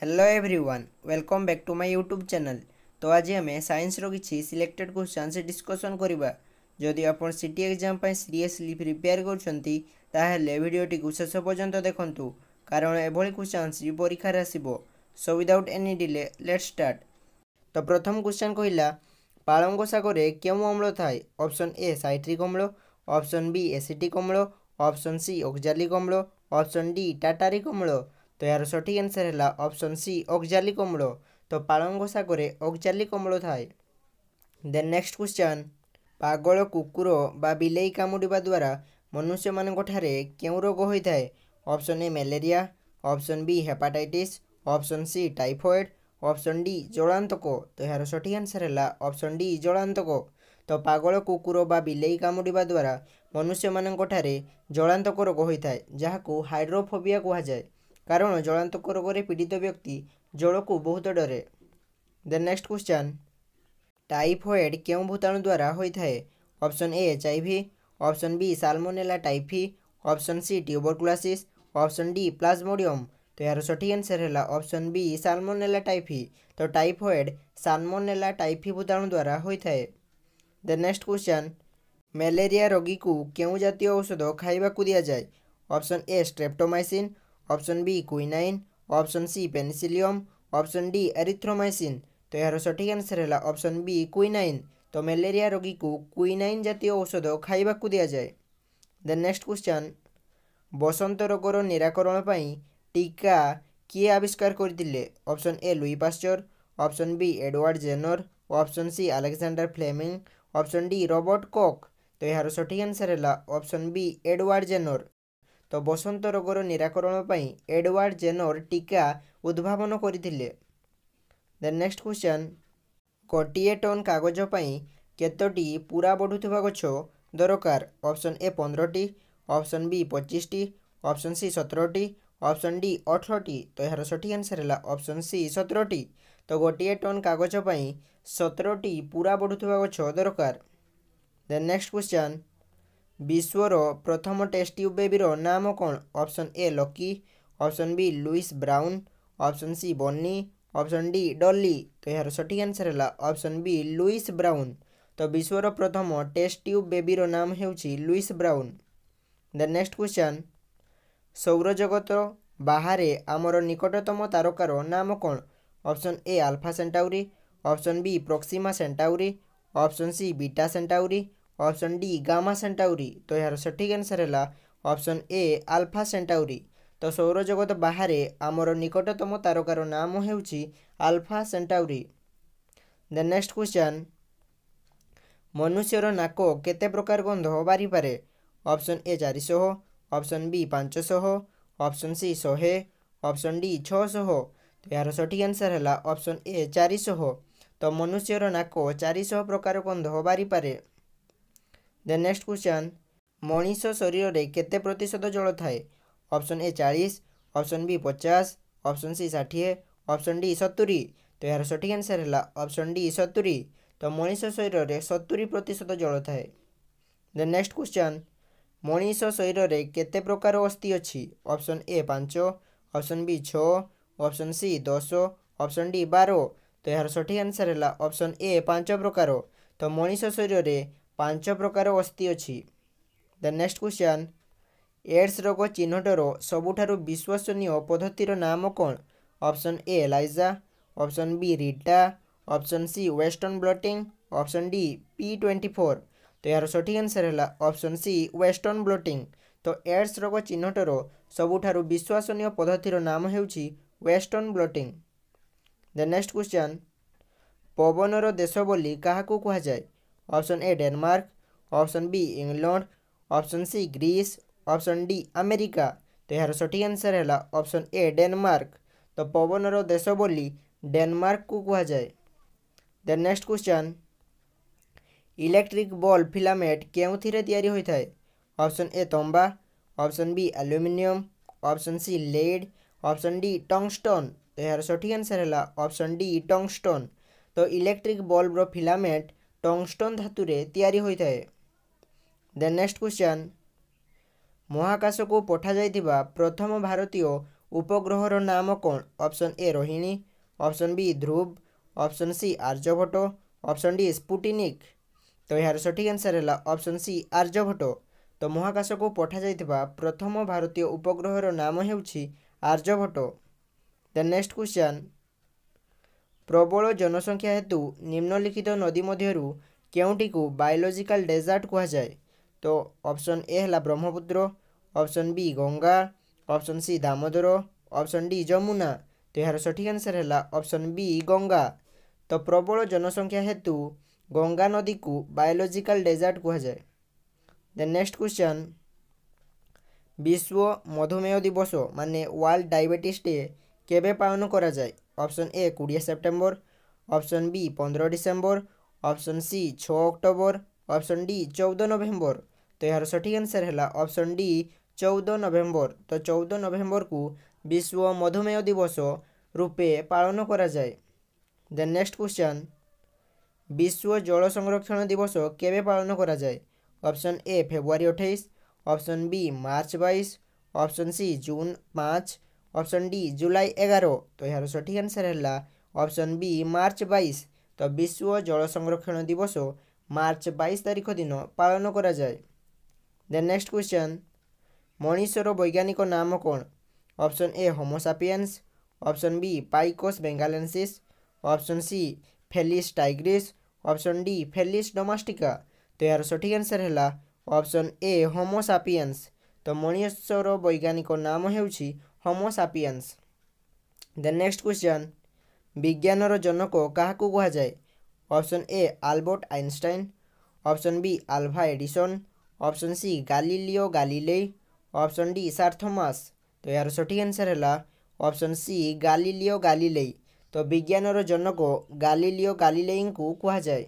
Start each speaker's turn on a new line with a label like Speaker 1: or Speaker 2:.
Speaker 1: hello everyone welcome back to my YouTube channel तो आज आम साइंस रो किसी सिलेक्टेड क्वेश्चन से डिस्कसन करवा जदि आपड़ सिटी एग्जाम पर सीरियसली प्रिपेयर करें को शेष पर्यटन देखू कारण एभଳି क्वेश्चन परीक्षार आसो so without any delay let start तो प्रथम क्वेश्चन कहला ପାଳଙ୍ଗ ଶାକରେ କେଉଁ ଅମ୍ଳ ଥାଏ ଅପସନ୍ ଏ ସାଇଟ୍ରିକ୍ ଅମ୍ଳ ଅପସନ୍ ବି ଏସିଟିକ୍ ଅମ୍ଳ ଅପସନ୍ ସି ଅକ୍ଜାଲିକ୍ ଅମ୍ଳ ଅପସନ୍ ଡି ଟାଟାରିକ୍ ଅମ୍ଳ তো ଏହାର ସଠିକ୍ ଆନ୍ସର୍ ହେଲା ଅପସନ୍ ସି ଅକ୍ଜାଲିକ୍ ଅମ୍ଳ ତ ପାଳଙ୍ଗ ଶାଗରେ ଅକ୍ଜାଲିକ୍ ଅମ୍ଳ ଥାଏ ଦେନ୍ ନେକ୍ସଟ କ୍ୱେଶ୍ଚନ୍ ପାଗଳ କୁକୁର ବା ବିଲେଇ କାମୁଡ଼ିବା ଦ୍ୱାରା ମନୁଷ୍ୟମାନଙ୍କଠାରେ କେଉଁ ରୋଗ ହୋଇଥାଏ option A malaria option B hepatitis option C typhoid option D ଜଳାନ୍ତକ ତ ଏହାର ସଠିକ୍ ଆନ୍ସର୍ ହେଲା ଅପସନ୍ ଡି ଜଳାନ୍ତକ ତ ପାଗଳ କୁକୁର ବା ବିଲେଇ କାମୁଡ଼ିବା ଦ୍ୱାରା ମନୁଷ୍ୟମାନଙ୍କଠାରେ ଜଳାନ୍ତକ ରୋଗ ହୋଇଥାଏ ଯାହାକୁ ହାଇଡ୍ରୋଫୋବିଆ କୁହାଯାଏ କାରଣ ଜଳାନ୍ତକ ରୋଗରେ ପୀଡ଼ିତ ବ୍ୟକ୍ତି ଜଳକୁ ବହୁତ ଡରେ ଦେନ୍ ନେକ୍ସଟ କ୍ୱେଶ୍ଚନ୍ ଟାଇଫଏଡ଼୍ କେଉଁ ଭୂତାଣୁ ଦ୍ୱାରା ହୋଇଥାଏ option A HIV option B salmonella typhi option C tuberculosis option D plasmodium ତ ଏହାର ସଠିକ୍ ଆନ୍ସର୍ ହେଲା ଅପସନ୍ ବି ସାଲମୋନେଲା ଟାଇଫି ତ ଟାଇଫଏଡ଼୍ ସାଲମୋନେଲା ଟାଇଫି ଭୂତାଣୁ ଦ୍ୱାରା ହୋଇଥାଏ ଦେନ୍ ନେକ୍ସଟ କ୍ୱେଶ୍ଚନ୍ ମ୍ୟାଲେରିଆ ରୋଗୀକୁ କେଉଁ ଜାତୀୟ ଔଷଧ ଖାଇବାକୁ ଦିଆଯାଏ option A streptomycin option B quinine option C penicillium option D erythromycin তো ଏହାର ସଠିକ୍ ଆନ୍ସର୍ ହେଲା ଅପସନ୍ ବି କୁଇନାଇନ୍ ତ ମ୍ୟାଲେରିଆ ରୋଗୀକୁ କୁଇନାଇନ୍ ଜାତୀୟ ଔଷଧ ଖାଇବାକୁ ଦିଆଯାଏ ଦେନ୍ ନେକ୍ସଟ କ୍ୱେଶ୍ଚନ୍ ବସନ୍ତ ରୋଗର ନିରାକରଣ ପାଇଁ ଟୀକା କିଏ ଆବିଷ୍କାର କରିଥିଲେ option A Louis Pasteur option B Edward Jenner option C Alexander Fleming option D Robert Koch ତ ଏହାର ସଠିକ୍ ଆନ୍ସର୍ ହେଲା ଅପସନ୍ ବି ଏଡ଼ୱାର୍ଡ଼ ଜେନର ତ ବସନ୍ତ ରୋଗର ନିରାକରଣ ପାଇଁ ଏଡୱାର୍ଡ ଜେନର ଟୀକା ଉଦ୍ଭାବନ କରିଥିଲେ ଦେନ୍ ନେକ୍ସଟ କ୍ୱେଶ୍ଚନ୍ ଗୋଟିଏ ଟନ୍ କାଗଜ ପାଇଁ କେତୋଟି ପୁରା ବଢ଼ୁଥିବା ଗଛ ଦରକାର ଅପସନ୍ ଏ ପନ୍ଦରଟି ଅପସନ୍ ବି ପଚିଶଟି ଅପସନ୍ ସି ସତରଟି ଅପସନ୍ ଡି ଅଠରଟି ତ ଏହାର ସଠିକ୍ ଆନ୍ସର୍ ହେଲା ଅପସନ୍ ସି ସତରଟି ତ ଗୋଟିଏ ଟନ୍ କାଗଜ ପାଇଁ ସତରଟି ପୁରା ବଢ଼ୁଥିବା ଗଛ ଦରକାର ଦେନ୍ ନେକ୍ସଟ କ୍ୱେଶ୍ଚନ୍ ବିଶ୍ୱର ପ୍ରଥମ ଟେଷ୍ଟ ଟ୍ୟୁବ୍ ବେବିର ନାମ କ'ଣ option A lucky option B Louise Brown option C bunny option D Dolly ତ ଏହାର ସଠିକ୍ ଆନ୍ସର୍ ହେଲା ଅପସନ୍ ବି ଲୁଇସ୍ ବ୍ରାଉନ୍ ତ ବିଶ୍ୱର ପ୍ରଥମ ଟେଷ୍ଟ ଟ୍ୟୁବ୍ ବେବିର ନାମ ହେଉଛି Louise Brown the next question ସୌରଜଗତ ବାହାରେ ଆମର ନିକଟତମ ତାରକାର ନାମ କ'ଣ option A Alpha Centauri option B Proxima Centauri option C Beta Centauri option D Gamma Centauri ତ ଏହାର ସଠିକ୍ ଆନ୍ସର୍ ହେଲା ଅପସନ୍ ଏ ଆଲଫା ସେଣ୍ଟାଉରୀ ତ ସୌରଜଗତ ବାହାରେ ଆମର ନିକଟତମ ତାରକାର ନାମ ହେଉଛି ଆଲଫା ସେଣ୍ଟାଉରୀ ଦେ ନେକ୍ସଟ କ୍ୱେଶ୍ଚନ୍ ମନୁଷ୍ୟର ନାକ କେତେ ପ୍ରକାର ଗନ୍ଧ ବାରିପାରେ ଅପସନ୍ ଏ ଚାରିଶହ ଅପସନ୍ ବି ପାଞ୍ଚଶହ ଅପସନ୍ ସି ଶହେ ଅପସନ୍ ଡି ଛଅଶହ ଏହାର ସଠିକ୍ ଆନ୍ସର୍ ହେଲା ଅପସନ୍ ଏ ଚାରିଶହ ତ ମନୁଷ୍ୟର ନାକ ଚାରିଶହ ପ୍ରକାର ଗନ୍ଧ ବାରିପାରେ ଦେନ୍ ନେକ୍ସଟ କ୍ୱେଶ୍ଚନ୍ ମଣିଷ ଶରୀରରେ କେତେ ପ୍ରତିଶତ ଜଳ ଥାଏ ଅପସନ୍ ଏ ଚାଳିଶ ଅପସନ୍ ବି ପଚାଶ ଅପସନ୍ ସି ଷାଠିଏ ଅପସନ୍ ଡି ସତୁରି ତ ଏହାର ସଠିକ୍ ଆନ୍ସର୍ ହେଲା ଅପସନ୍ ଡି ସତୁରି ତ ମଣିଷ ଶରୀରରେ ସତୁରି ପ୍ରତିଶତ ଜଳ ଥାଏ ଦେନ୍ ନେକ୍ସଟ କ୍ୱେଶ୍ଚନ୍ ମଣିଷ ଶରୀରରେ କେତେ ପ୍ରକାର ଅସ୍ଥି ଅଛି ଅପସନ୍ ଏ ପାଞ୍ଚ ଅପସନ୍ ବି ଛଅ ଅପସନ୍ ସି ଦଶ ଅପସନ୍ ଡି ବାର ତ ଏହାର ସଠିକ୍ ଆନ୍ସର୍ ହେଲା ଅପସନ୍ ଏ ପାଞ୍ଚ ପ୍ରକାର ତ ମଣିଷ ଶରୀରରେ ପାଞ୍ଚ ପ୍ରକାର ଅସ୍ଥି ଅଛି ଦ ନେକ୍ସଟ କ୍ୱେଶ୍ଚନ୍ ଏଡ୍ସ ରୋଗ ଚିହ୍ନଟର ସବୁଠାରୁ ବିଶ୍ୱସନୀୟ ପଦ୍ଧତିର ନାମ କ'ଣ option A ELISA option B ରିଡ଼ା option C western blotting option D P twenty four ତ ଏହାର ସଠିକ୍ ଆନ୍ସର୍ ହେଲା ଅପସନ୍ ସି ୱେଷ୍ଟର୍ଣ୍ଣ ବ୍ଲଟିଂ ତ ଏଡ୍ସ ରୋଗ ଚିହ୍ନଟର ସବୁଠାରୁ ବିଶ୍ୱସନୀୟ ପଦ୍ଧତିର ନାମ ହେଉଛି western blotting the next question ପବନର ଦେଶ ବୋଲି କାହାକୁ କୁହାଯାଏ option A Denmark option B England option C Greece option D America तो यार सठिक आंसर है ऑप्शन ए डेनमार्क तो पवन रेश बोली डेनमार्क को कह जाए the next question electric bulb filament केयारी ऑप्शन ए तंबा option B aluminium option C lead option D tungsten तो यार सठिक आंसर है ऑप्शन डी टंगस्टन तो इलेक्ट्रिक बल्ब फिलामेट ଟଙ୍ଗଷ୍ଟନ୍ ଧାତୁରେ ତିଆରି ହୋଇଥାଏ ଦେନ୍ ନେକ୍ସଟ କ୍ୱେଶ୍ଚନ୍ ମହାକାଶକୁ ପଠାଯାଇଥିବା ପ୍ରଥମ ଭାରତୀୟ ଉପଗ୍ରହର ନାମ କ'ଣ option A Rohini option B Dhruva option C Aryabhata option D Sputnik ତ ଏହାର ସଠିକ୍ ଆନ୍ସର୍ ହେଲା ଅପସନ୍ ସି ଆର୍ଯ୍ୟଭଟ୍ଟ ତ ମହାକାଶକୁ ପଠାଯାଇଥିବା ପ୍ରଥମ ଭାରତୀୟ ଉପଗ୍ରହର ନାମ ହେଉଛି ଆର୍ଯ୍ୟଭଟ୍ଟ ଦେନ୍ ନେକ୍ସଟ କ୍ୱେଶ୍ଚନ୍ ପ୍ରବଳ ଜନସଂଖ୍ୟା ହେତୁ ନିମ୍ନଲିଖିତ ନଦୀ ମଧ୍ୟରୁ କେଉଁଟିକୁ ବାୟୋଲୋଜିକାଲ ଡେଜର୍ଟ କୁହାଯାଏ ତ ଅପସନ୍ ଏ ହେଲା Brahmaputra option B Ganga option C Damodar option D Yamuna ତ ଏହାର ସଠିକ୍ ଆନ୍ସର୍ ହେଲା ଅପସନ୍ ବି ଗଙ୍ଗା ତ ପ୍ରବଳ ଜନସଂଖ୍ୟା ହେତୁ ଗଙ୍ଗା ନଦୀକୁ ବାୟୋଲୋଜିକାଲ ଡେଜର୍ଟ କୁହାଯାଏ ଦେନ୍ ନେକ୍ସଟ କ୍ୱେଶ୍ଚନ୍ ବିଶ୍ୱ ମଧୁମେହ ଦିବସ ମାନେ ୱାର୍ଲଡ ଡାଇବେଟିସ୍ ଡେ কেবে পালন করা যায় অপশন এ কুড়ি সেপ্টেম্বর অপশন বি পনেরো ডিসেম্বর অপশন সি ছ অক্টোবর অপশন ডি চৌদ নভেম্বর তো এর সঠিক আনসার হল অপশন ডি চৌদ নভেম্বর তো চৌদ নভেম্বর কু বিশ্ব মধুমেহ দিবস রূপে পালন করা যায় দেন নেক্সট কোশ্চেন বিশ্ব জল সংরক্ষণ দিবস কেবে পালন করা যায় অপশন এ ফেব্রুয়ারি অঠাইশ অপশন বি মার্চ বাইশ অপশন সি জুন পাঁচ ऑप्शन डी जुलाई एगारो तो यार सठिक आंसर है ऑप्शन बी मार्च बैश तो विश्व जल संरक्षण दिवस মার্চ বাইশ তারিখ দিন পালন করা যায় দেন নেক্সট কোশ্চেন মনীষর বৈজ্ঞানিক নাম কোণ option A Homo sapiens option B পাইকোস বেঙ্গালেন্সিস option C Felis tigris option D Felis domestica তো এর সঠিক আনসার হল অপশন এ হোমোসাপিয়েন্স তো মনীষর বৈজ্ঞানিক নাম হেউছি ହୋମୋସାପିଏନ୍ସ ଦେନ୍ ନେକ୍ସଟ କ୍ୱେଶ୍ଚନ୍ ବିଜ୍ଞାନର ଜନକ କାହାକୁ କୁହାଯାଏ option A Albert Einstein option B Alva Edison option C Galileo Galilei option D Sir Thomas ତ ଏହାର ସଠିକ୍ ଆନ୍ସର୍ ହେଲା ଅପସନ୍ ସି ଗାଲିଲିଓ ଗାଲିଲେ ତ ବିଜ୍ଞାନର ଜନକ ଗାଲିଲିଓ ଗାଲିଲେଇଙ୍କୁ କୁହାଯାଏ